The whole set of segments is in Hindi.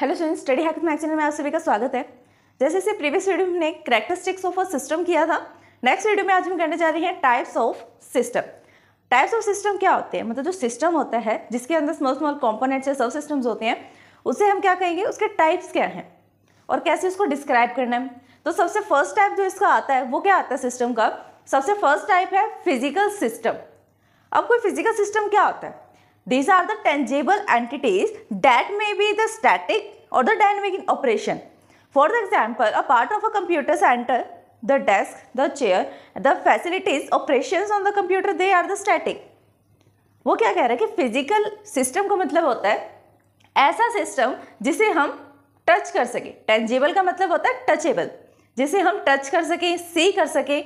Hello student study hack mag channel में आप सभी का स्वागत है जैसे से प्रीवियस वीडियो में हमने करेक्टरिस्टिक्स ऑफ अ सिस्टम किया था नेक्स्ट वीडियो में आज हम करने जा रहे हैं types of system types of system क्या होते हैं मतलब जो सिस्टम होता है जिसके अंदर स्मॉल स्मॉल कॉम्पोनेट्स या सब सिस्टम्स होते हैं उसे हम क्या कहेंगे उसके टाइप्स क्या हैं और कैसे उसको डिस्क्राइब करना है तो सबसे फर्स्ट टाइप जो इसका आता है वो क्या आता है सिस्टम का सबसे फर्स्ट टाइप है फिजिकल सिस्टम अब कोई फिजिकल सिस्टम क्या होता है These are the tangible entities that may be the static or the dynamic in operation. For the example, a part of a computer center, the desk, the chair, the facilities, operations on the computer, they are the static. वो क्या कह रहा है कि फिजिकल सिस्टम का मतलब होता है ऐसा सिस्टम जिसे हम टच कर सके टेंजिबल का मतलब होता है टचेबल जिसे हम टच कर सकें सी कर सकें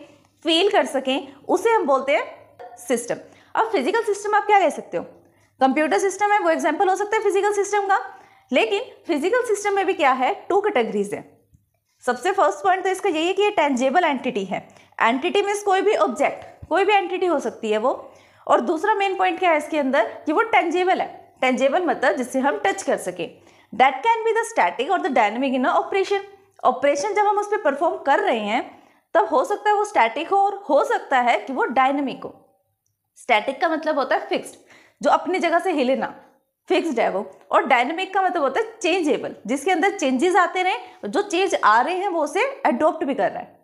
फील कर सकें उसे हम बोलते हैं सिस्टम अब फिजिकल सिस्टम आप क्या कह सकते हो कंप्यूटर सिस्टम है वो एग्जाम्पल हो सकता है फिजिकल सिस्टम का लेकिन फिजिकल सिस्टम में भी क्या है टू कैटेगरीज है सबसे फर्स्ट पॉइंट तो इसका यही है कि ये टेंजेबल एंटिटी है एंटिटी मीन्स कोई भी ऑब्जेक्ट कोई भी एंटिटी हो सकती है वो और दूसरा मेन पॉइंट क्या है इसके अंदर कि वो टेंजेबल है टेंजेबल मतलब जिससे हम टच कर सकें that can be the static और the dynamic in operation operation जब हम उस पर परफॉर्म कर रहे हैं तब हो सकता है वो स्टैटिक हो और हो सकता है कि वो डायनेमिक हो स्टैटिक का मतलब होता है फिक्स्ड जो अपनी जगह से हिले ना फिक्स्ड है वो और डायनेमिक का मतलब होता है चेंजेबल जिसके अंदर चेंजेस आते रहे जो चेंज आ रहे हैं वो उसे अडोप्ट भी कर रहा है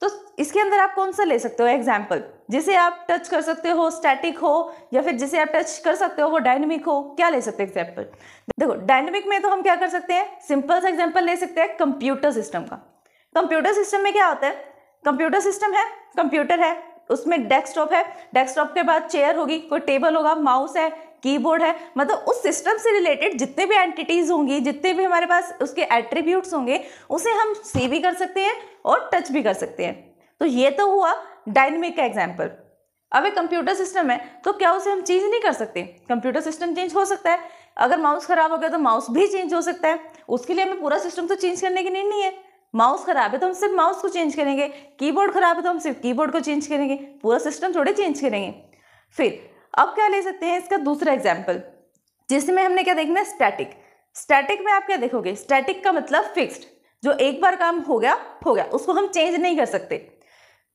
तो इसके अंदर आप कौन सा ले सकते हो एग्जाम्पल जिसे आप टच कर सकते हो स्टैटिक हो या फिर जिसे आप टच कर सकते हो वो डायनेमिक हो क्या ले सकते हैं एग्जाम्पल देखो डायनेमिक में तो हम क्या कर सकते हैं सिंपल सा एग्जाम्पल ले सकते हैं कंप्यूटर सिस्टम का कंप्यूटर सिस्टम में क्या होता है कंप्यूटर सिस्टम है कंप्यूटर है उसमें डेस्कटॉप है डेस्कटॉप के बाद चेयर होगी कोई टेबल होगा माउस है कीबोर्ड है मतलब उस सिस्टम से रिलेटेड जितने भी एंटिटीज़ होंगी जितने भी हमारे पास उसके एट्रीब्यूट्स होंगे उसे हम सी भी कर सकते हैं और टच भी कर सकते हैं तो ये तो हुआ डायनेमिक का एग्जाम्पल अब एक कंप्यूटर सिस्टम है तो क्या उसे हम चेंज नहीं कर सकते कंप्यूटर सिस्टम चेंज हो सकता है अगर माउस खराब हो गया तो माउस भी चेंज हो सकता है उसके लिए हमें पूरा सिस्टम तो चेंज करने की नहीं, नहीं है माउस खराब है तो हम सिर्फ माउस को चेंज करेंगे कीबोर्ड खराब है तो हम सिर्फ कीबोर्ड को चेंज करेंगे पूरा सिस्टम थोड़े चेंज करेंगे फिर अब क्या ले सकते हैं इसका दूसरा एग्जाम्पल जिसमें हमने क्या देखना है स्टैटिक स्टैटिक में आप क्या देखोगे स्टैटिक का मतलब फिक्स्ड जो एक बार काम हो गया हो गया उसको हम चेंज नहीं कर सकते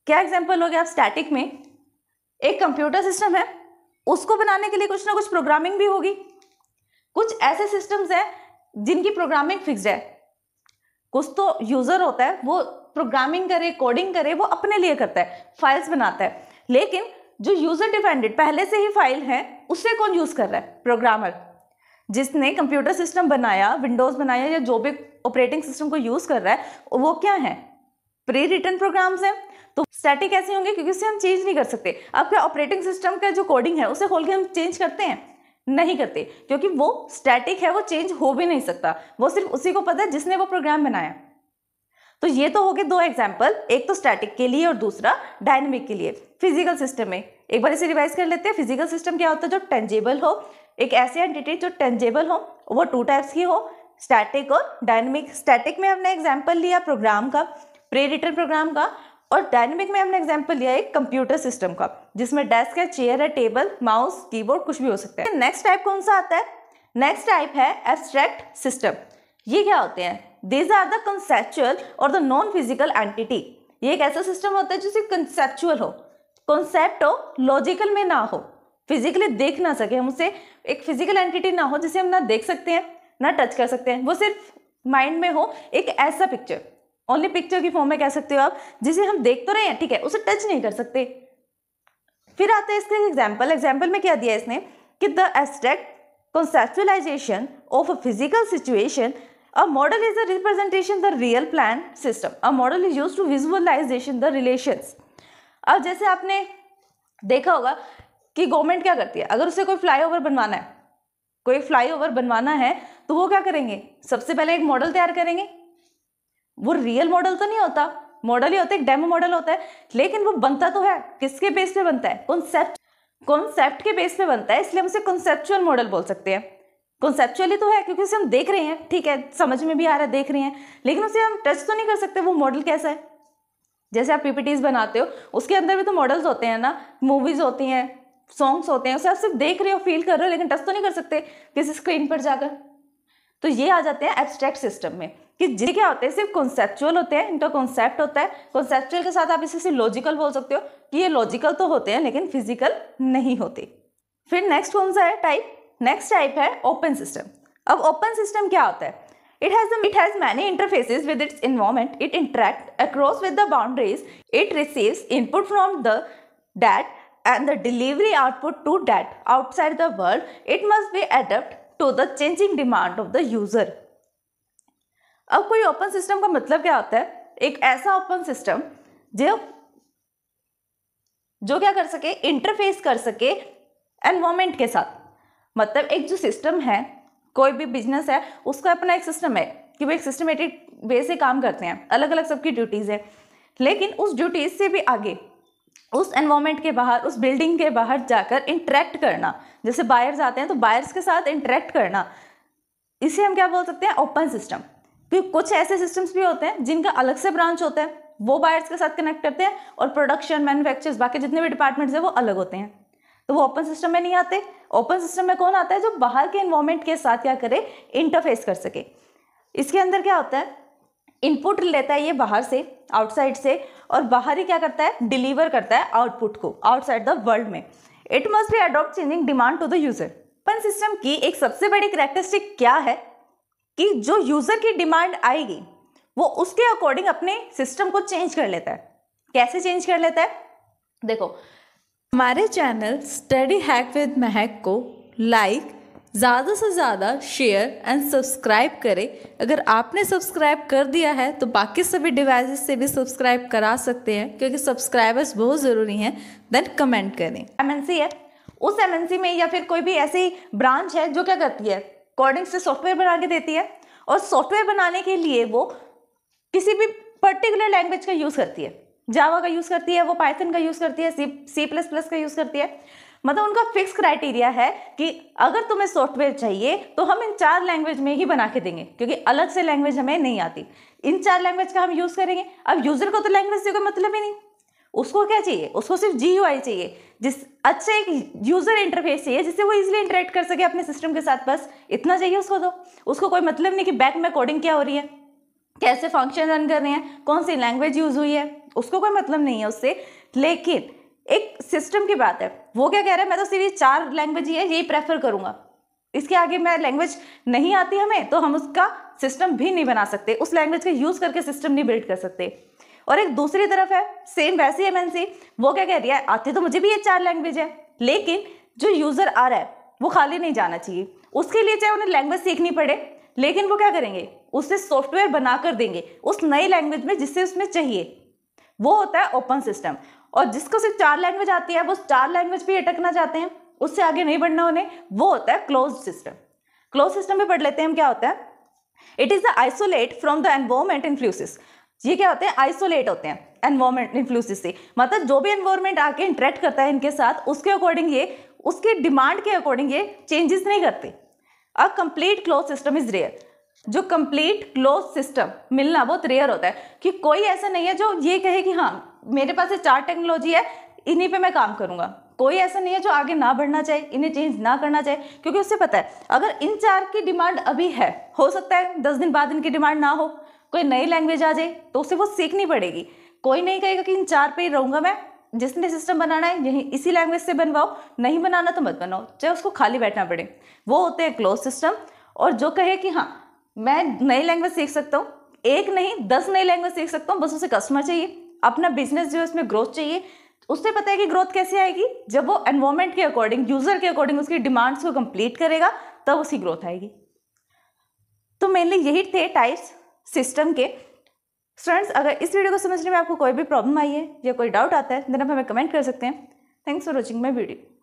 क्या एग्जाम्पल हो गया आप स्टैटिक में एक कंप्यूटर सिस्टम है उसको बनाने के लिए कुछ ना कुछ प्रोग्रामिंग भी होगी कुछ ऐसे सिस्टम्स हैं जिनकी प्रोग्रामिंग फिक्स्ड है कुछ तो यूज़र होता है वो प्रोग्रामिंग करे कोडिंग करे वो अपने लिए करता है फाइल्स बनाता है लेकिन जो यूज़र डिपेंडेड पहले से ही फाइल है उसे कौन यूज़ कर रहा है प्रोग्रामर जिसने कंप्यूटर सिस्टम बनाया विंडोज़ बनाया या जो भी ऑपरेटिंग सिस्टम को यूज़ कर रहा है वो क्या है प्री रिटर्न प्रोग्राम्स हैं तो स्टैटिक ऐसे होंगे क्योंकि उससे हम चेंज नहीं कर सकते अब क्या ऑपरेटिंग सिस्टम का जो कोडिंग है उसे खोल के हम चेंज करते हैं नहीं करते क्योंकि वो स्टैटिक है वो चेंज हो भी नहीं सकता वो सिर्फ उसी को पता है जिसने वो प्रोग्राम बनाया तो ये तो हो गए दो एग्जाम्पल एक तो स्टैटिक के लिए और दूसरा डायनेमिक के लिए फिजिकल सिस्टम में एक बार इसे रिवाइज कर लेते हैं फिजिकल सिस्टम क्या होता है जो टेंजेबल हो एक ऐसी एंटिटी जो टेंजेबल हो वो टू टाइप्स की हो स्टैटिक और डायनेमिक स्टैटिक में हमने एग्जाम्पल लिया प्रोग्राम का प्रे रिटर्न प्रोग्राम का और डायनेमिक में हमने एग्जाम्पल लिया एक कंप्यूटर सिस्टम का जिसमें डेस्क है चेयर है टेबल माउस कीबोर्ड कुछ भी हो सकता है नेक्स्ट टाइप कौन सा आता है नेक्स्ट टाइप है एब्स्ट्रैक्ट सिस्टम ये क्या होते हैं दीज आर द कंसेप्चुअल और द नॉन फिजिकल एंटिटी ये एक ऐसा सिस्टम होता है जिससे कंसेप्चुअल हो कॉन्सेप्ट हो लॉजिकल में ना हो फिजिकली देख ना सके हम उसे एक फिजिकल एंटिटी ना हो जिसे हम ना देख सकते हैं ना टच कर सकते हैं वो सिर्फ माइंड में हो एक ऐसा पिक्चर ओनली पिक्चर की फॉर्म में कह सकते हो आप जिसे हम देख तो रहे हैं ठीक है उसे टच नहीं कर सकते फिर आता है इसके एग्जाम्पल एग्जाम्पल में क्या दिया इसने कि the abstract conceptualization of a physical situation a model is a representation the real plan system a model is use to visualization the relation अब जैसे आपने देखा होगा कि गवर्नमेंट क्या करती है अगर उसे कोई फ्लाईओवर बनवाना है कोई फ्लाईओवर बनवाना है तो वो क्या करेंगे सबसे पहले एक मॉडल तैयार करेंगे वो रियल मॉडल तो नहीं होता मॉडल ही होता है डेमो मॉडल होता है लेकिन वो बनता तो है किसके बेस पे बनता है कॉन्सेप्ट कॉन्सेप्ट के बेस पे बनता है इसलिए हम उसे कॉन्सेप्चुअल मॉडल बोल सकते हैं कॉन्सेप्चुअली तो है क्योंकि उसे हम देख रहे हैं ठीक है समझ में भी आ रहा है देख रहे हैं लेकिन उसे हम टच तो नहीं कर सकते वो मॉडल कैसा है जैसे आप पीपीटीज बनाते हो उसके अंदर भी तो मॉडल्स होते हैं ना मूवीज होती हैं सॉन्ग्स होते हैं उसे आप सिर्फ देख रहे हो फील कर रहे हो लेकिन टच तो नहीं कर सकते किसी स्क्रीन पर जाकर तो ये आ जाते हैं एब्स्ट्रैक्ट सिस्टम में कि जिसे क्या होते हैं सिर्फ कॉन्सेप्चुअल होते हैं इनका कॉन्सेप्ट होता है कॉन्सेप्चुअल के साथ आप इसे सिर्फ लॉजिकल बोल सकते हो कि ये लॉजिकल तो होते हैं लेकिन फिजिकल नहीं होते फिर नेक्स्ट कौन सा है टाइप नेक्स्ट टाइप है ओपन सिस्टम अब ओपन सिस्टम क्या होता है it has it has many interfaces with its environment it interact across with the boundaries it receive input from the that and the delivery output to that outside the world it must be adapt to the changing demand of the user अब कोई ओपन सिस्टम का मतलब क्या होता है एक ऐसा ओपन सिस्टम जो जो क्या कर सके इंटरफेस कर सके एनवायरमेंट के साथ मतलब एक जो सिस्टम है कोई भी बिजनेस है उसका अपना एक सिस्टम है कि वो एक सिस्टमेटिक वे से काम करते हैं अलग अलग सबकी ड्यूटीज़ है लेकिन उस ड्यूटीज़ से भी आगे उस एनवायरमेंट के बाहर उस बिल्डिंग के बाहर जाकर इंटरेक्ट करना जैसे बायर्स आते हैं तो बायर्स के साथ इंटरेक्ट करना इसे हम क्या बोल सकते हैं ओपन सिस्टम क्योंकि कुछ ऐसे सिस्टम्स भी होते हैं जिनका अलग से ब्रांच होता है वो बायर्स के साथ कनेक्ट करते हैं और प्रोडक्शन मैन्युफैक्चर बाकी जितने भी डिपार्टमेंट्स हैं वो अलग होते हैं तो वो ओपन सिस्टम में नहीं आते ओपन सिस्टम में कौन आता है जो बाहर के इन्वॉर्मेंट के साथ क्या करे इंटरफेस कर सके इसके अंदर क्या होता है इनपुट लेता है ये बाहर से आउटसाइड से और बाहर ही क्या करता है डिलीवर करता है आउटपुट को आउटसाइड द वर्ल्ड में it must be adopt changing demand to the user open system की एक सबसे बड़ी करेक्टरिस्टिक क्या है कि जो यूज़र की डिमांड आएगी वो उसके अकॉर्डिंग अपने सिस्टम को चेंज कर लेता है कैसे चेंज कर लेता है देखो हमारे चैनल स्टडी हैक विद महक को लाइक ज़्यादा से ज़्यादा शेयर एंड सब्सक्राइब करें अगर आपने सब्सक्राइब कर दिया है तो बाकी सभी डिवाइसेस से भी सब्सक्राइब करा सकते हैं क्योंकि सब्सक्राइबर्स बहुत ज़रूरी हैं देन कमेंट करें एमएनसी है उस एमएनसी में या फिर कोई भी ऐसी ब्रांच है जो क्या करती है कोडिंग से सॉफ्टवेयर बना के देती है और सॉफ्टवेयर बनाने के लिए वो किसी भी पर्टिकुलर लैंग्वेज का यूज़ करती है जावा का यूज़ करती है वो पाइथन का यूज़ करती है सी सी प्लस प्लस का यूज़ करती है मतलब उनका फिक्स क्राइटेरिया है कि अगर तुम्हें सॉफ्टवेयर चाहिए तो हम इन चार लैंग्वेज में ही बना के देंगे क्योंकि अलग से लैंग्वेज हमें नहीं आती इन चार लैंग्वेज का हम यूज़ करेंगे अब यूज़र को तो लैंग्वेज से कोई मतलब ही नहीं उसको क्या चाहिए उसको सिर्फ जी चाहिए जिस अच्छा एक यूज़र इंटरफेस चाहिए जिससे वो इजीली इंटरेक्ट कर सके अपने सिस्टम के साथ बस इतना चाहिए उसको तो उसको कोई मतलब नहीं कि बैक में कोडिंग क्या हो रही है कैसे फंक्शन रन कर रहे हैं कौन सी लैंग्वेज यूज़ हुई है उसको कोई मतलब नहीं है उससे लेकिन एक सिस्टम की बात है वो क्या कह रहा है मैं तो सिर्फ ये चार लैंग्वेज ही है यही प्रेफर करूँगा इसके आगे मैं लैंग्वेज नहीं आती हमें तो हम उसका सिस्टम भी नहीं बना सकते उस लैंग्वेज का यूज़ करके सिस्टम नहीं बिल्ड कर सकते और एक दूसरी तरफ है सेम वैसी एमएनसी वो क्या कह रही है आती तो मुझे भी ये चार लैंग्वेज है लेकिन जो यूज़र आ रहा है वो खाली नहीं जाना चाहिए उसके लिए चाहे उन्हें लैंग्वेज सीखनी पड़े लेकिन वो क्या करेंगे उससे सॉफ्टवेयर बना कर देंगे उस नई लैंग्वेज में जिससे उसमें चाहिए वो होता है ओपन सिस्टम और जिसको सिर्फ चार लैंग्वेज आती है वो उस चार लैंग्वेज पे अटकना चाहते हैं उससे आगे नहीं बढ़ना उन्हें वो होता है क्लोज सिस्टम क्लोज सिस्टम भी पढ़ लेते हैं हम क्या होता है it is the isolate from the environment influences ये क्या होते हैं आइसोलेट होते हैं एनवायरमेंट इन्फ्लुएंसेस से मतलब जो भी एनवायरमेंट आके इंटरेक्ट करता है इनके साथ उसके अकॉर्डिंग ये उसके डिमांड के अकॉर्डिंग ये चेंजेस नहीं करते a complete close system is rare जो कंप्लीट क्लोज सिस्टम मिलना बहुत रेयर होता है कि कोई ऐसा नहीं है जो ये कहे कि हाँ मेरे पास ये चार टेक्नोलॉजी है इन्हीं पे मैं काम करूँगा कोई ऐसा नहीं है जो आगे ना बढ़ना चाहे इन्हें चेंज ना करना चाहे क्योंकि उससे पता है अगर इन चार की डिमांड अभी है हो सकता है दस दिन बाद इनकी डिमांड ना हो कोई नई लैंग्वेज आ जाए तो उसे वो सीखनी पड़ेगी कोई नहीं कहेगा कि इन चार पे ही रहूँगा मैं जिसने सिस्टम बनाना है यही इसी लैंग्वेज से बनवाओ नहीं बनाना तो मत बनाओ चाहे उसको खाली बैठना पड़े वो होते हैं क्लोज सिस्टम और जो कहे कि हाँ मैं नई लैंग्वेज सीख सकता हूँ एक नहीं दस नई लैंग्वेज सीख सकता हूँ बस उसे कस्टमर चाहिए अपना बिजनेस जो है उसमें ग्रोथ चाहिए उससे पता है कि ग्रोथ कैसे आएगी जब वो एनवायरमेंट के अकॉर्डिंग यूज़र के अकॉर्डिंग उसकी डिमांड्स को कंप्लीट करेगा तब उसकी ग्रोथ आएगी तो मेनली यही थे टाइप्स सिस्टम के स्टूडेंट्स अगर इस वीडियो को समझने में आपको कोई भी प्रॉब्लम आई है या कोई डाउट आता है देन आप हमें कमेंट कर सकते हैं thanks for watching my video